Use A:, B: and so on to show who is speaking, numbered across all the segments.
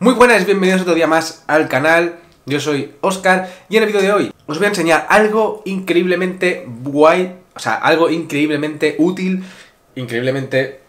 A: Muy buenas, bienvenidos otro día más al canal. Yo soy Oscar y en el vídeo de hoy os voy a enseñar algo increíblemente guay, o sea, algo increíblemente útil, increíblemente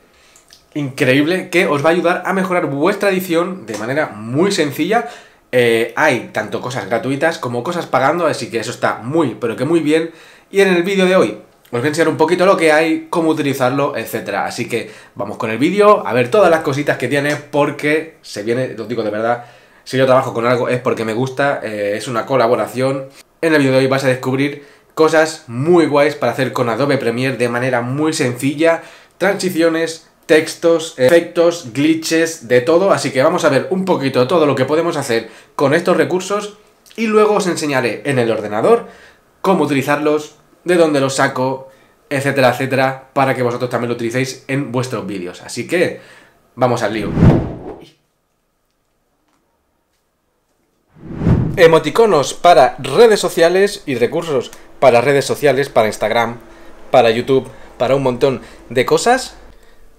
A: increíble que os va a ayudar a mejorar vuestra edición de manera muy sencilla. Eh, hay tanto cosas gratuitas como cosas pagando, así que eso está muy, pero que muy bien. Y en el vídeo de hoy os voy a enseñar un poquito lo que hay, cómo utilizarlo, etcétera. Así que vamos con el vídeo a ver todas las cositas que tiene porque se viene, os digo de verdad, si yo trabajo con algo es porque me gusta, eh, es una colaboración. En el vídeo de hoy vas a descubrir cosas muy guays para hacer con Adobe Premiere de manera muy sencilla, transiciones, textos, efectos, glitches, de todo, así que vamos a ver un poquito todo lo que podemos hacer con estos recursos y luego os enseñaré en el ordenador cómo utilizarlos de dónde lo saco, etcétera, etcétera, para que vosotros también lo utilicéis en vuestros vídeos. Así que, vamos al lío. Emoticonos para redes sociales y recursos para redes sociales, para Instagram, para YouTube, para un montón de cosas.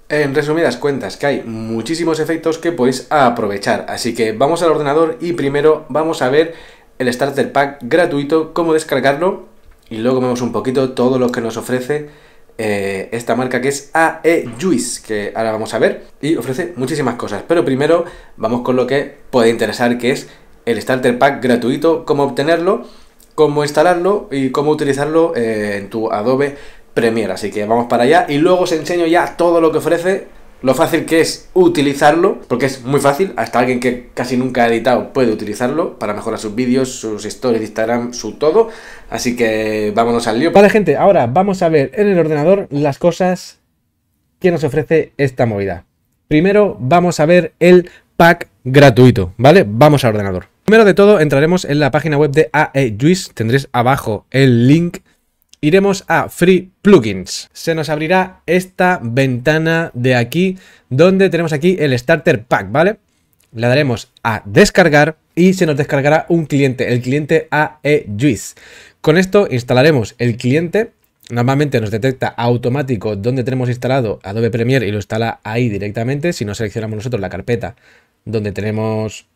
A: En resumidas cuentas, que hay muchísimos efectos que podéis aprovechar. Así que vamos al ordenador y primero vamos a ver el Starter Pack gratuito, cómo descargarlo y luego vemos un poquito todo lo que nos ofrece eh, esta marca que es AE Juice, que ahora vamos a ver, y ofrece muchísimas cosas. Pero primero vamos con lo que puede interesar, que es el Starter Pack gratuito, cómo obtenerlo, cómo instalarlo y cómo utilizarlo eh, en tu Adobe Premiere. Así que vamos para allá y luego os enseño ya todo lo que ofrece lo fácil que es utilizarlo, porque es muy fácil, hasta alguien que casi nunca ha editado puede utilizarlo para mejorar sus vídeos, sus stories de Instagram, su todo. Así que vámonos al lío. Vale, gente, ahora vamos a ver en el ordenador las cosas que nos ofrece esta movida. Primero vamos a ver el pack gratuito, ¿vale? Vamos al ordenador. Primero de todo entraremos en la página web de e Juice. tendréis abajo el link iremos a Free Plugins. Se nos abrirá esta ventana de aquí, donde tenemos aquí el Starter Pack, ¿vale? Le daremos a descargar y se nos descargará un cliente, el cliente e juice Con esto instalaremos el cliente normalmente nos detecta automático dónde tenemos instalado Adobe Premiere y lo instala ahí directamente. Si no seleccionamos nosotros la carpeta donde tenemos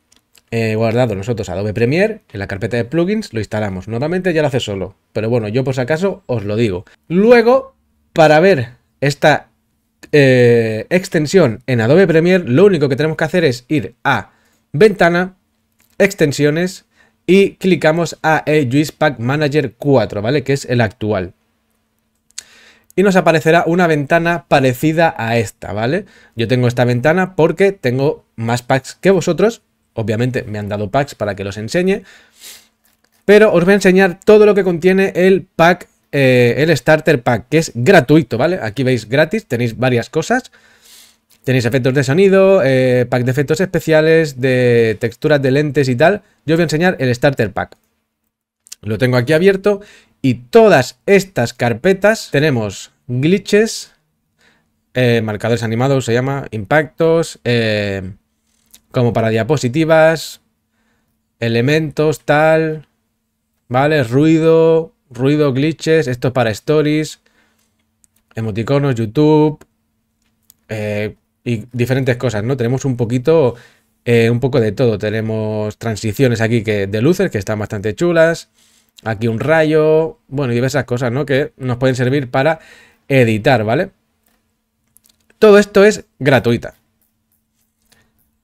A: eh, guardado nosotros Adobe Premiere en la carpeta de plugins, lo instalamos. Normalmente ya lo hace solo, pero bueno, yo por si acaso os lo digo. Luego, para ver esta eh, extensión en Adobe Premiere, lo único que tenemos que hacer es ir a Ventana, Extensiones y clicamos a Juice Pack Manager 4, ¿vale? Que es el actual. Y nos aparecerá una ventana parecida a esta, ¿vale? Yo tengo esta ventana porque tengo más packs que vosotros, Obviamente me han dado packs para que los enseñe. Pero os voy a enseñar todo lo que contiene el pack, eh, el starter pack, que es gratuito, ¿vale? Aquí veis gratis, tenéis varias cosas. Tenéis efectos de sonido, eh, pack de efectos especiales, de texturas de lentes y tal. Yo os voy a enseñar el starter pack. Lo tengo aquí abierto y todas estas carpetas tenemos glitches, eh, marcadores animados se llama, impactos, como para diapositivas, elementos, tal, ¿vale? Ruido, ruido, glitches, esto para stories, emoticonos, YouTube eh, y diferentes cosas, ¿no? Tenemos un poquito, eh, un poco de todo. Tenemos transiciones aquí que, de luces que están bastante chulas, aquí un rayo, bueno, diversas cosas, ¿no? Que nos pueden servir para editar, ¿vale? Todo esto es gratuita.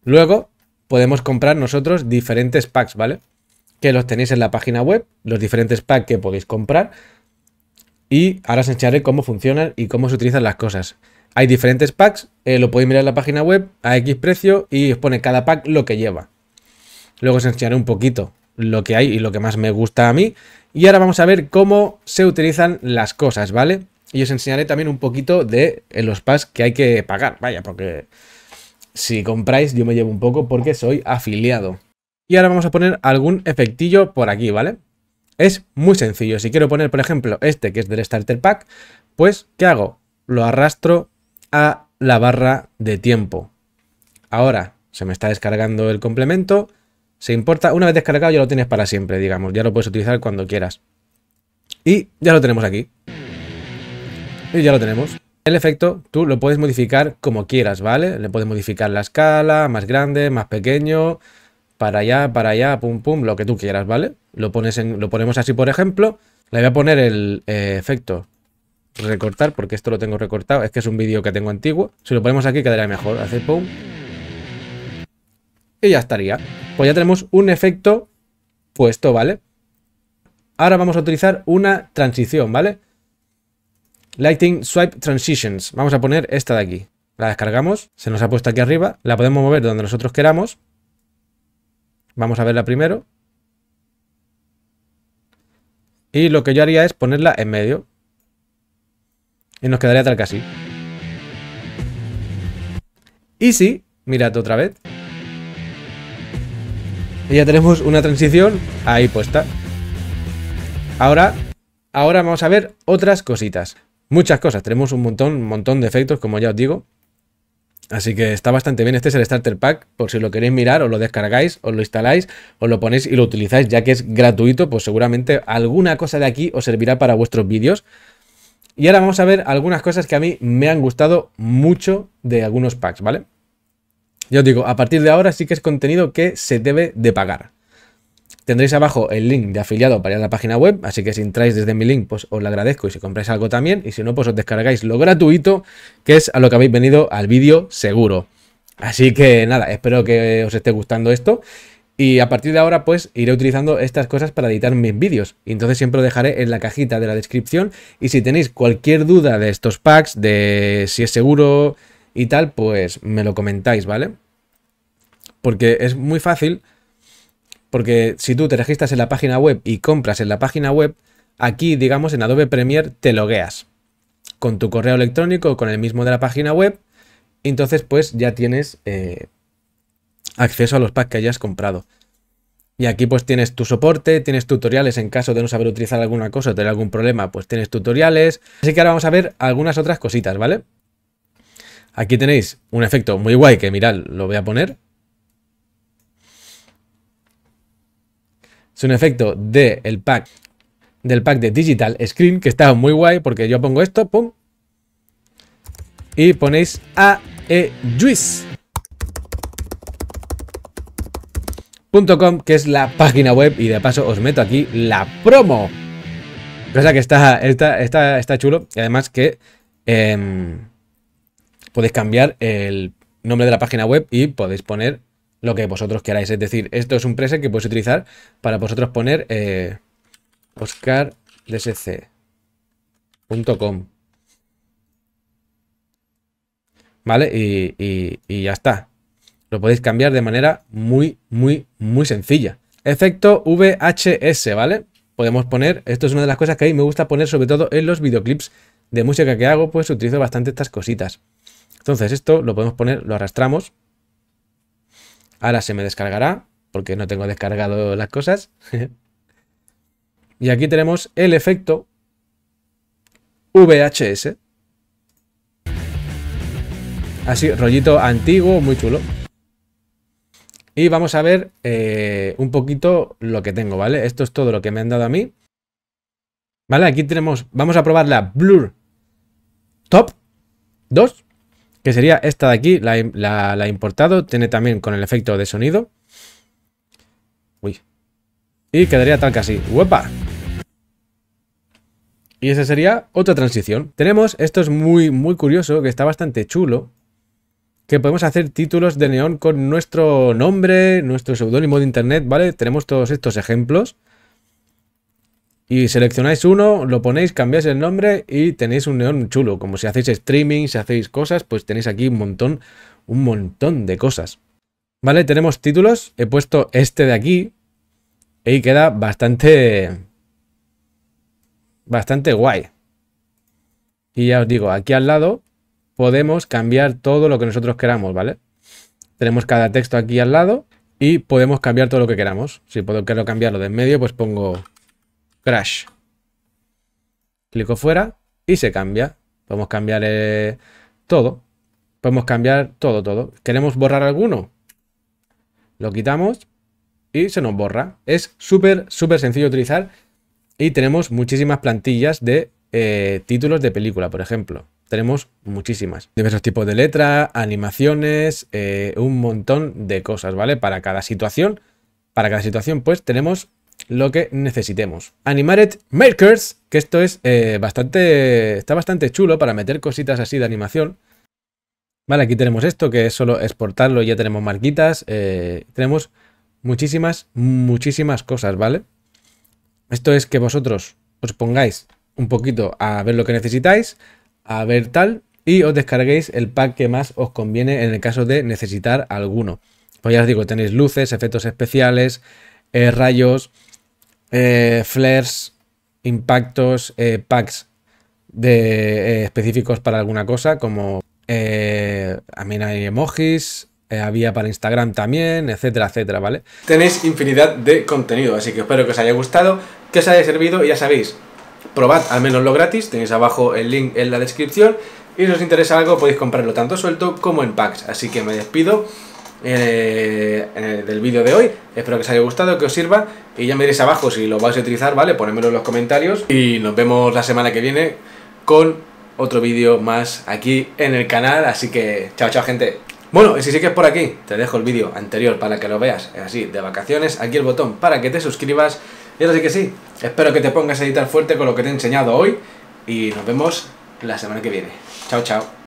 A: Luego podemos comprar nosotros diferentes packs, ¿vale? Que los tenéis en la página web, los diferentes packs que podéis comprar. Y ahora os enseñaré cómo funcionan y cómo se utilizan las cosas. Hay diferentes packs, eh, lo podéis mirar en la página web a X precio y os pone cada pack lo que lleva. Luego os enseñaré un poquito lo que hay y lo que más me gusta a mí. Y ahora vamos a ver cómo se utilizan las cosas, ¿vale? Y os enseñaré también un poquito de eh, los packs que hay que pagar, vaya, porque si compráis, yo me llevo un poco porque soy afiliado. Y ahora vamos a poner algún efectillo por aquí, ¿vale? Es muy sencillo. Si quiero poner, por ejemplo, este que es del Starter Pack, pues, ¿qué hago? Lo arrastro a la barra de tiempo. Ahora se me está descargando el complemento. Se importa, una vez descargado ya lo tienes para siempre, digamos. Ya lo puedes utilizar cuando quieras. Y ya lo tenemos aquí. Y ya lo tenemos. El efecto tú lo puedes modificar como quieras, ¿vale? Le puedes modificar la escala, más grande, más pequeño, para allá, para allá, pum, pum, lo que tú quieras, ¿vale? Lo, ponemos así, por ejemplo. Le voy a poner el eh, efecto recortar, porque esto lo tengo recortado. Es que es un vídeo que tengo antiguo. Si lo ponemos aquí quedaría mejor. Hace pum. Y ya estaría. Pues ya tenemos un efecto puesto, ¿vale? Ahora vamos a utilizar una transición, ¿vale? Lighting Swipe Transitions. Vamos a poner esta de aquí. La descargamos, se nos ha puesto aquí arriba, la podemos mover donde nosotros queramos. Vamos a verla primero. Y lo que yo haría es ponerla en medio. Y nos quedaría tal que así. Y sí, mirad otra vez. Y ya tenemos una transición ahí puesta. Ahora, ahora vamos a ver otras cositas muchas cosas. Tenemos un montón, un montón de efectos, como ya os digo. Así que está bastante bien. Este es el Starter Pack. Por si lo queréis mirar, os lo descargáis, os lo instaláis, os lo ponéis y lo utilizáis, ya que es gratuito, pues seguramente alguna cosa de aquí os servirá para vuestros vídeos. Y ahora vamos a ver algunas cosas que a mí me han gustado mucho de algunos packs, ¿vale? Yo os digo, a partir de ahora sí que es contenido que se debe de pagar. Tendréis abajo el link de afiliado para ir a la página web, así que si entráis desde mi link, pues os lo agradezco y si compráis algo también, y si no, pues os descargáis lo gratuito, que es a lo que habéis venido al vídeo seguro. Así que nada, espero que os esté gustando esto. Y a partir de ahora, pues iré utilizando estas cosas para editar mis vídeos. Y entonces siempre lo dejaré en la cajita de la descripción. Y si tenéis cualquier duda de estos packs, de si es seguro y tal, pues me lo comentáis, ¿vale? Porque es muy fácil porque si tú te registras en la página web y compras en la página web, aquí, digamos, en Adobe Premiere te logueas con tu correo electrónico o con el mismo de la página web. Entonces, pues ya tienes eh, acceso a los packs que hayas comprado. Y aquí pues tienes tu soporte, tienes tutoriales en caso de no saber utilizar alguna cosa o tener algún problema, pues tienes tutoriales. Así que ahora vamos a ver algunas otras cositas, ¿vale? Aquí tenéis un efecto muy guay que mirad, lo voy a poner. es un efecto del pack del pack de Digital Screen, que está muy guay porque yo pongo esto, pum, y ponéis a e, Juice. que es la página web y de paso os meto aquí la promo cosa que está está, está, chulo y además que em, podéis cambiar el nombre de la página web y podéis poner lo que vosotros queráis. Es decir, esto es un preset que podéis utilizar para vosotros poner eh, ¿Vale? Y, y ya está. Lo podéis cambiar de manera muy, muy, muy sencilla. Efecto VHS, ¿vale? Podemos poner, esto es una de las cosas que a mí me gusta poner sobre todo en los videoclips de música que hago, pues utilizo bastante estas cositas. Entonces esto lo podemos poner, lo arrastramos Ahora se me descargará, porque no tengo descargado las cosas. y aquí tenemos el efecto VHS. Así, rollito antiguo, muy chulo. Y vamos a ver eh, un poquito lo que tengo, ¿vale? Esto es todo lo que me han dado a mí. ¿Vale? Aquí tenemos, vamos a probar la Blur Top 2 que sería esta de aquí, la, he importado, tiene también con el efecto de sonido. Uy. Y quedaría tal que así. ¡Uepa! Y esa sería otra transición. Tenemos, esto es muy, muy curioso, que está bastante chulo, que podemos hacer títulos de neón con nuestro nombre, nuestro seudónimo de internet, ¿vale? Tenemos todos estos ejemplos y seleccionáis uno, lo ponéis, cambiáis el nombre y tenéis un neón chulo. Como si hacéis streaming, si hacéis cosas, pues tenéis aquí un montón, un montón de cosas. Vale, tenemos títulos. He puesto este de aquí y queda bastante, bastante guay. Y ya os digo, aquí al lado podemos cambiar todo lo que nosotros queramos, ¿vale? Tenemos cada texto aquí al lado y podemos cambiar todo lo que queramos. Si puedo, quiero cambiarlo de en medio, pues pongo Crash. Clico fuera y se cambia. Podemos cambiar eh, todo. Podemos cambiar todo, todo. ¿Queremos borrar alguno? Lo quitamos y se nos borra. Es súper, súper sencillo de utilizar. Y tenemos muchísimas plantillas de eh, títulos de película, por ejemplo. Tenemos muchísimas. Diversos tipos de letra, animaciones, eh, un montón de cosas, ¿vale? Para cada situación. Para cada situación, pues tenemos lo que necesitemos. Animated Makers, que esto es eh, bastante, está bastante chulo para meter cositas así de animación. Vale, aquí tenemos esto, que es solo exportarlo, ya tenemos marquitas, eh, tenemos muchísimas, muchísimas cosas, ¿vale? Esto es que vosotros os pongáis un poquito a ver lo que necesitáis, a ver tal, y os descarguéis el pack que más os conviene en el caso de necesitar alguno. Pues ya os digo, tenéis luces, efectos especiales, eh, rayos, eh, flares, impactos, eh, packs de, eh, específicos para alguna cosa, como a no hay emojis, había para Instagram también, etcétera, etcétera, ¿vale? Tenéis infinidad de contenido, así que espero que os haya gustado, que os haya servido y ya sabéis, probad al menos lo gratis, tenéis abajo el link en la descripción y si os interesa algo podéis comprarlo tanto suelto como en packs, así que me despido. Eh, eh, del vídeo de hoy. Espero que os haya gustado, que os sirva y ya me diréis abajo si lo vais a utilizar, ¿vale? Ponedmelo en los comentarios y nos vemos la semana que viene con otro vídeo más aquí en el canal, así que chao, chao, gente. Bueno, y si sigues por aquí, te dejo el vídeo anterior para que lo veas, así, de vacaciones, aquí el botón para que te suscribas. Y ahora sí que sí, espero que te pongas a editar fuerte con lo que te he enseñado hoy y nos vemos la semana que viene. Chao, chao.